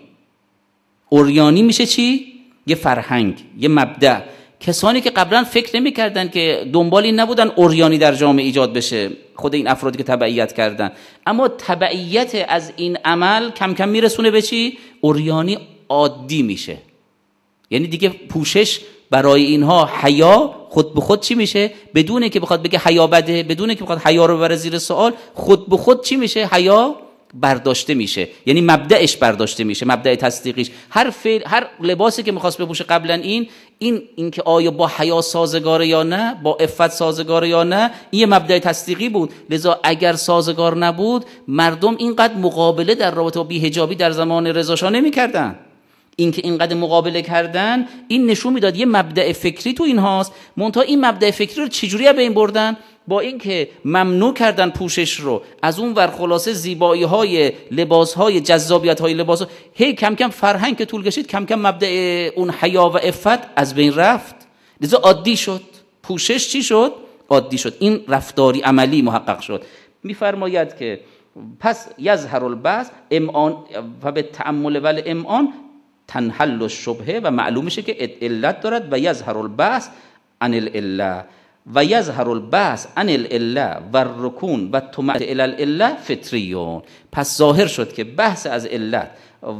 Speaker 1: اوریانی میشه چی یه فرهنگ یه مبدع کسانی که قبلا فکر نمیکردن که دنبالی نبودن اوریانی در جامعه ایجاد بشه خود این افرادی که تبعیت کردن اما تبعیت از این عمل کم کم میرسونه به چی اوریانی عادی میشه یعنی دیگه پوشش برای اینها حیا خود به خود چی میشه بدونه که بخواد بگه حیا بده بدون که بخواد حیا رو ببره زیر سوال خود به خود چی میشه حیا برداشته میشه یعنی مبدعش برداشته میشه مبدع تصدیقیش هر هر لباسی که میخواست بپوشه قبلا این این اینکه آیا با حیا سازگاره یا نه با عفت سازگاره یا نه این یه مبدع تصدیقی بود لذا اگر سازگار نبود مردم اینقدر مقابله در رابطه با بیهجابی در زمان کردن. این اینکه اینقدر مقابله کردن این نشون میداد یه مبدع فکری تو اینهاست منتها این مبدع فکری رو چجوری به این بردن با اینکه ممنوع کردن پوشش رو از اون ور خلاصه زیبایی های لباس های جذابیت های لباس ها. هی کم کم فرهنگ که طول کشید کم کم مبدع اون حیا و افت از بین رفت لذا عادی شد پوشش چی شد عادی شد این رفتاری عملی محقق شد میفرماید که پس یظهر البس امان و به تعمل ول امان تنحل و شبهه و معلوم میشه که علت دارد و یظهر البس عن العله و یظهر البحث عن العله و رکون و الی العله فطریون پس ظاهر شد که بحث از علت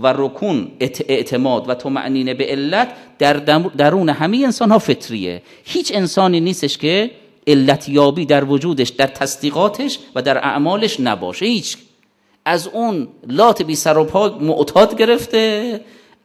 Speaker 1: و رکون اعتماد و طمعنینه به علت در درون همه انسان ها فطریه هیچ انسانی نیستش که علتیابی در وجودش در تصدیقاتش و در اعمالش نباشه هیچ از اون لات بی سر و پا معتاد گرفته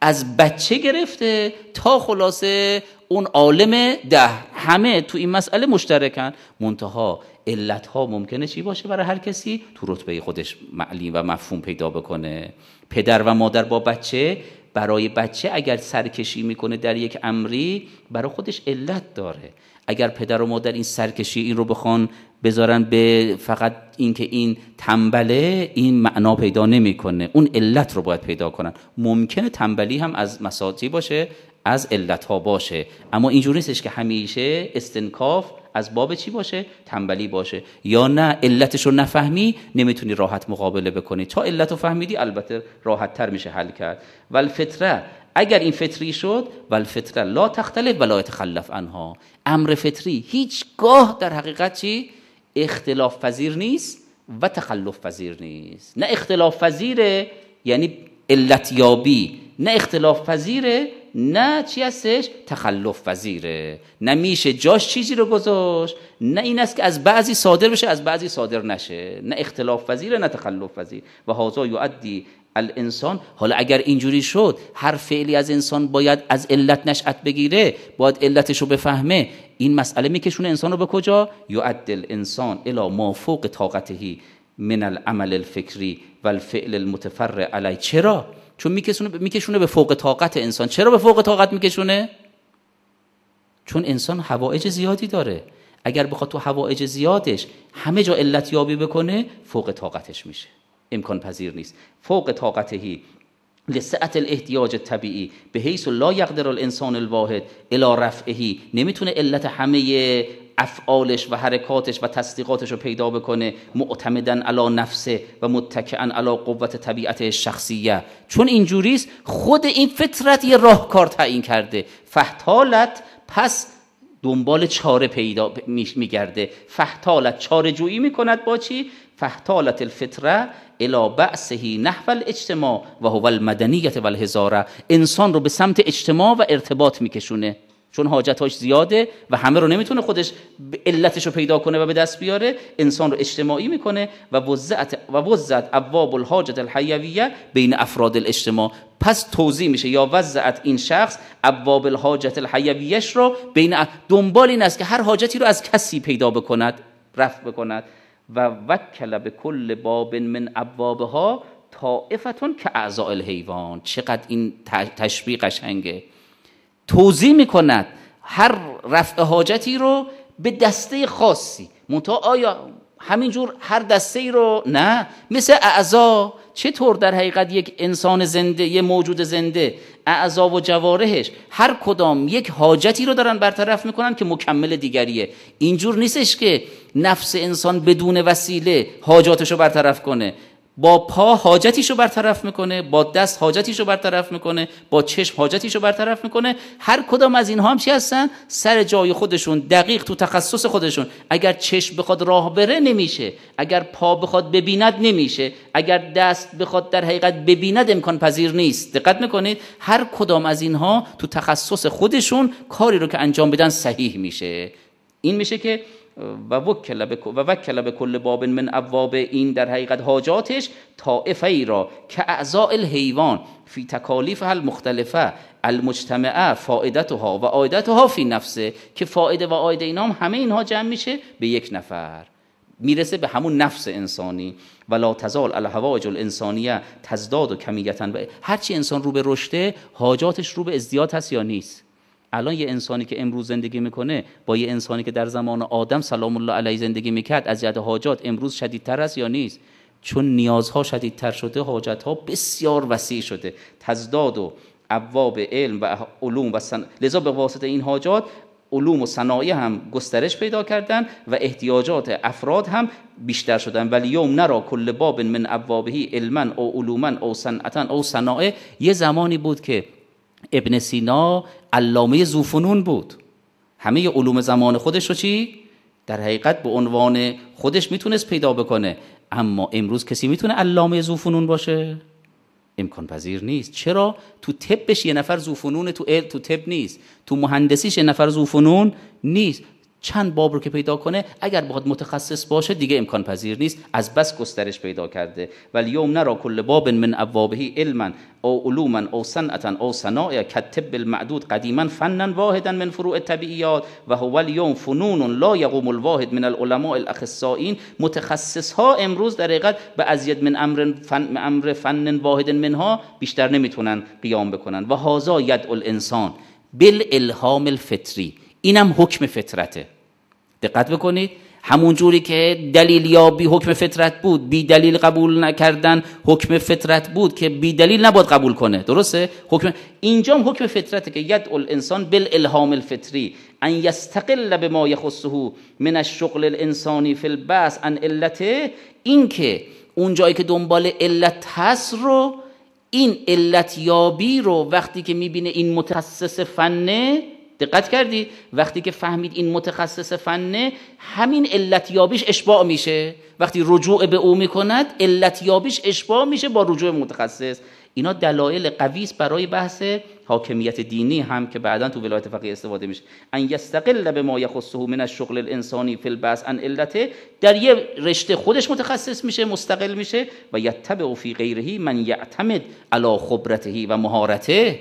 Speaker 1: از بچه گرفته تا خلاصه اون عالم ده همه تو این مسئله مشترکن منتها علت ها ممکنه چی باشه برای هر کسی تو رتبه خودش معلی و مفهوم پیدا بکنه پدر و مادر با بچه برای بچه اگر سرکشی میکنه در یک امری برای خودش علت داره اگر پدر و مادر این سرکشی این رو بخوان بذارن به فقط اینکه این تنبله این معنا پیدا نمیکنه اون علت رو باید پیدا کنن ممکنه تنبلی هم از مساتی باشه از علت ها باشه اما اینجوری نیستش که همیشه استنکاف از باب چی باشه تنبلی باشه یا نه علتش رو نفهمی نمیتونی راحت مقابله بکنی تا علت رو فهمیدی البته راحت تر میشه حل کرد ول فطره اگر این فطری شد ول فطره لا تختلف ولا تخلف انها امر فطری هیچگاه در حقیقت چی اختلاف پذیر نیست و تخلف پذیر نیست نه اختلاف پذیره یعنی یابی نه اختلاف پذیره نه چی هستش تخلف پذیره نه میشه جاش چیزی رو گذاشت نه این است که از بعضی صادر بشه از بعضی صادر نشه نه اختلاف پذیره نه تخلف پذیر و هازا یؤدی الانسان حالا اگر اینجوری شد هر فعلی از انسان باید از علت نشأت بگیره باید علتش رو بفهمه این مسئله میکشونه انسان رو به کجا یعد الانسان الی ما فوق طاقتهی من العمل الفکری و الفعل المتفرع علی چرا چون میکشونه میکشونه به فوق طاقت انسان چرا به فوق طاقت میکشونه چون انسان هوایج زیادی داره اگر بخواد تو هوایج زیادش همه جا علت یابی بکنه فوق طاقتش میشه امکان پذیر نیست فوق طاقتهی لسعت الاحتیاج طبیعی به حیث لا یقدر الانسان الواحد الا رفعهی نمیتونه علت همه افعالش و حرکاتش و تصدیقاتش رو پیدا بکنه معتمدن علا نفسه و متکعن علا قوت طبیعت شخصیه چون اینجوریست خود این فطرت یه راهکار تعیین کرده فحتالت پس دنبال چاره پیدا میگرده فحتالت چاره جویی میکند با چی فحتالت الفطره الى بعثه نحو الاجتماع و هو المدنیت و الهزاره انسان رو به سمت اجتماع و ارتباط میکشونه چون حاجتاش زیاده و همه رو نمیتونه خودش علتش رو پیدا کنه و به دست بیاره انسان رو اجتماعی میکنه و وزعت و وزعت ابواب الحاجت الحیویه بین افراد الاجتماع پس توضیح میشه یا وزعت این شخص ابواب الحاجت الحیویش رو بین دنبال این است که هر حاجتی رو از کسی پیدا بکند رفع بکند و وکل به کل باب من ابوابها ها طائفتون که اعضاء الحیوان چقدر این تشبیه قشنگه توضیح میکند هر رفع حاجتی رو به دسته خاصی منتها آیا همینجور هر دسته ای رو نه مثل اعضا چطور در حقیقت یک انسان زنده یه موجود زنده اعضا و جوارحش هر کدام یک حاجتی رو دارن برطرف میکنن که مکمل دیگریه اینجور نیستش که نفس انسان بدون وسیله حاجاتش رو برطرف کنه با پا رو برطرف میکنه با دست رو برطرف میکنه با چشم رو برطرف میکنه هر کدام از اینها هم چی هستن سر جای خودشون دقیق تو تخصص خودشون اگر چشم بخواد راه بره نمیشه اگر پا بخواد ببیند نمیشه اگر دست بخواد در حقیقت ببیند امکان پذیر نیست دقت میکنید هر کدام از اینها تو تخصص خودشون کاری رو که انجام بدن صحیح میشه این میشه که و وکل و وکل کل باب من ابواب این در حقیقت حاجاتش طائفه ای را که اعضاء الحیوان فی تکالیف مختلفه المجتمعه فائدتها و عایدتها فی نفسه که فائده و عایده اینا هم همه اینها جمع میشه به یک نفر میرسه به همون نفس انسانی و لا تزال الحوائج الانسانیه تزداد و کمیتن هرچی انسان رو به رشده حاجاتش رو به ازدیاد هست یا نیست الان یه انسانی که امروز زندگی میکنه با یه انسانی که در زمان آدم سلام الله علیه زندگی میکرد از جهت حاجات امروز شدیدتر است یا نیست چون نیازها شدیدتر شده حاجتها بسیار وسیع شده تزداد و ابواب علم و علوم و سن... لذا به واسطه این حاجات علوم و صنایع هم گسترش پیدا کردن و احتیاجات افراد هم بیشتر شدن ولی یوم نرا کل باب من ابوابهی علما او علوما او صنعتا او صنایع یه زمانی بود که ابن سینا علامه زوفنون بود همه علوم زمان خودش رو چی؟ در حقیقت به عنوان خودش میتونست پیدا بکنه اما امروز کسی میتونه علامه زوفنون باشه؟ امکان پذیر نیست چرا تو تبش یه نفر زوفنون تو تب تو تپ نیست تو مهندسیش یه نفر زوفنون نیست چند باب رو که پیدا کنه اگر باید متخصص باشه دیگه امکان پذیر نیست از بس گسترش پیدا کرده ولی یوم نرا کل باب من ابوابه علما او علوما او صنعتا او صنائع کتب المعدود قدیما فنا واحدا من فروع طبیعیات و هو الیوم فنون لا یقوم الواحد من العلماء الاخصائین متخصص ها امروز در حقیقت به ازید من امر فن امر فن واحد منها بیشتر نمیتونن قیام بکنن و هاذا ید الانسان بالالهام الفطری اینم حکم فطرته دقت بکنید همون جوری که دلیل یا بی حکم فطرت بود بی دلیل قبول نکردن حکم فطرت بود که بی دلیل نباید قبول کنه درسته حکم اینجا حکم فطرته که ید الانسان الهام الفطری ان یستقل به ما یخصه من الشغل الانسانی فی البعث ان علته این که اون جایی که دنبال علت هست رو این علت یابی رو وقتی که میبینه این متخصص فنه دقت کردی وقتی که فهمید این متخصص فنه همین علتیابیش اشباع میشه وقتی رجوع به او میکند یابیش اشباع میشه با رجوع متخصص اینا دلایل قوی برای بحث حاکمیت دینی هم که بعدا تو ولایت فقیه استفاده میشه ان یستقل به ما یخصه من الشغل الانسانی فی البعث ان علته در یه رشته خودش متخصص میشه مستقل میشه و یتبع فی غیرهی من یعتمد علی خبرته و مهارته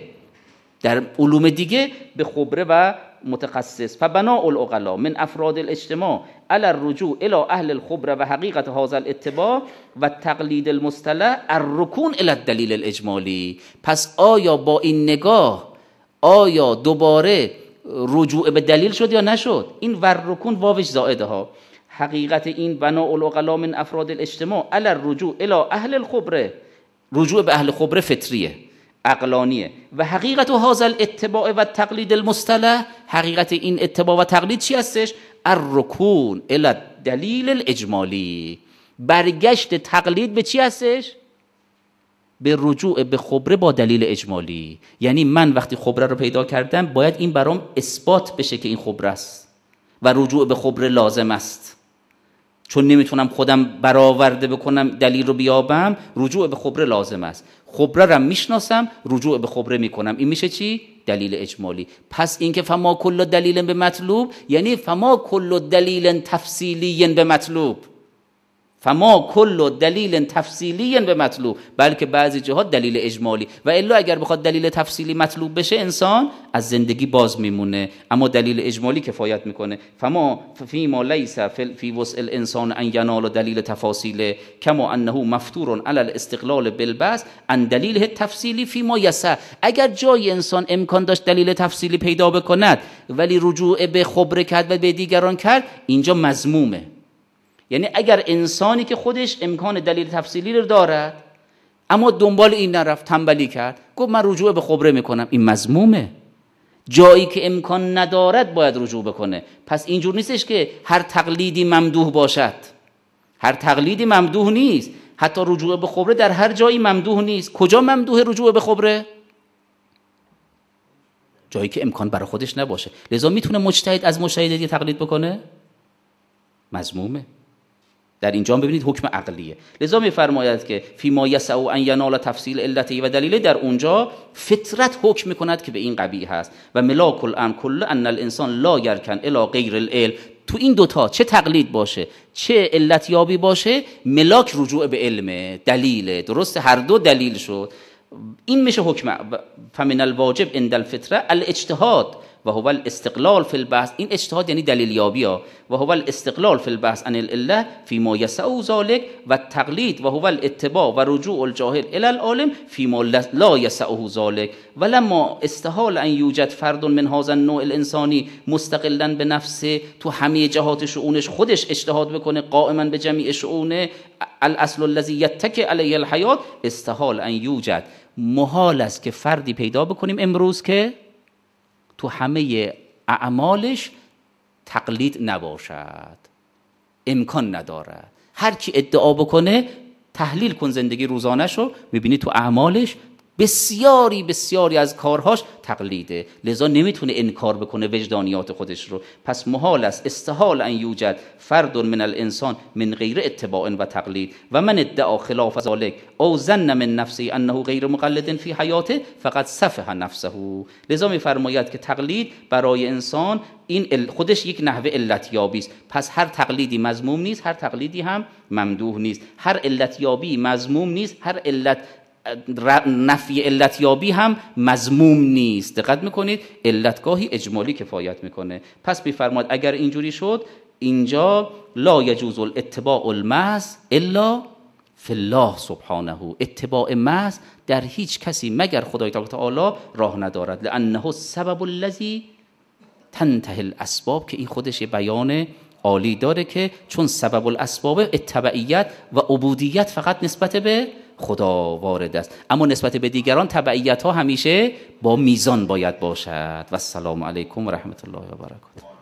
Speaker 1: در علوم دیگه به خبره و متخصص فبناء العقلا من افراد الاجتماع على الرجوع الى اهل الخبره و حقیقت هذا الاتباع و تقلید المصطلح الرکون الی الدلیل الاجمالی پس آیا با این نگاه آیا دوباره رجوع به دلیل شد یا نشد این ورکون واوش زائده ها حقیقت این بناء العقلا من افراد الاجتماع على الرجوع الى اهل الخبره رجوع به اهل خبره فطریه اقلانیه و حقیقت و حاضل اتباع و تقلید المستله حقیقت این اتباع و تقلید چی هستش؟ الرکون الی دلیل الاجمالی برگشت تقلید به چی هستش؟ به رجوع به خبره با دلیل اجمالی یعنی من وقتی خبره رو پیدا کردم باید این برام اثبات بشه که این خبره است و رجوع به خبره لازم است چون نمیتونم خودم برآورده بکنم دلیل رو بیابم رجوع به خبره لازم است خبره را میشناسم رجوع به خبره میکنم این میشه چی دلیل اجمالی پس اینکه فما کل دلیل به مطلوب یعنی فما کل دلیل تفصیلی به مطلوب فما کل دلیل تفصیلی به مطلوب بلکه بعضی جهات دلیل اجمالی و الا اگر بخواد دلیل تفصیلی مطلوب بشه انسان از زندگی باز میمونه اما دلیل اجمالی کفایت میکنه فما فی ما لیس فی وسع الانسان ان ینال دلیل تفاصیله کما انه مفتور علی الاستقلال بالبس ان دلیل تفصیلی فی ما یسع اگر جای انسان امکان داشت دلیل تفصیلی پیدا بکند ولی رجوع به خبره کرد و به دیگران کرد اینجا مزمومه یعنی اگر انسانی که خودش امکان دلیل تفصیلی رو دارد اما دنبال این نرفت تنبلی کرد گفت من رجوع به خبره میکنم این مضمومه جایی که امکان ندارد باید رجوع بکنه پس اینجور نیستش که هر تقلیدی ممدوح باشد هر تقلیدی ممدوح نیست حتی رجوع به خبره در هر جایی ممدوح نیست کجا ممدوح رجوع به خبره جایی که امکان برای خودش نباشه لذا میتونه مجتهد از مجتهد تقلید بکنه مضمومه در اینجا ببینید حکم عقلیه لذا میفرماید که فی فیما یسعو ان ینال تفصیل علتی و دلیله در اونجا فطرت حکم میکند که به این قبیه هست و ملاک الامر کل ان الانسان لا یرکن الا غیر العلم تو این دوتا چه تقلید باشه چه یابی باشه ملاک رجوع به علمه دلیله درست هر دو دلیل شد این میشه حکم فمن الواجب عند الفطره الاجتهاد و هو الاستقلال فی البحث این اجتهاد یعنی دلیل یابی ها و هو الاستقلال فی البحث عن الاله فی ما یسعو ذلک و تقلید و هو الاتباع و رجوع الجاهل الى العالم فی ما لا یسعو ذلک و لما استحال ان یوجد فرد من هذا النوع الانسانی مستقلا به نفسه تو همه جهات شؤونش خودش اجتهاد بکنه قائما به جمیع شؤونه الاصل الذي یتک علیه الحیات استحال ان یوجد محال است که فردی پیدا بکنیم امروز که تو همه اعمالش تقلید نباشد امکان ندارد هر کی ادعا بکنه تحلیل کن زندگی روزانه شو میبینی تو اعمالش بسیاری بسیاری از کارهاش تقلیده لذا نمیتونه انکار بکنه وجدانیات خودش رو پس محال است استحال ان یوجد فرد من الانسان من غیر اتباع و تقلید و من ادعا خلاف ذلك او ظن من نفسه انه غیر مقلد فی حیاته فقط صفح نفسه لذا میفرماید که تقلید برای انسان این خودش یک نحوه علتیابی است پس هر تقلیدی مذموم نیست هر تقلیدی هم ممدوح نیست هر یابی مذموم نیست هر علت نفی علتیابی هم مضموم نیست دقت میکنید علتگاهی اجمالی کفایت میکنه پس میفرماد اگر اینجوری شد اینجا لا یجوز الاتباع المس الا فی الله سبحانه اتباع محض در هیچ کسی مگر خدای تعالی راه ندارد لانه سبب الذی تنتهی الاسباب که این خودش بیان عالی داره که چون سبب الاسباب اتبعیت و عبودیت فقط نسبت به خدا وارد است اما نسبت به دیگران تبعیت ها همیشه با میزان باید باشد و السلام علیکم و رحمت الله و برکاته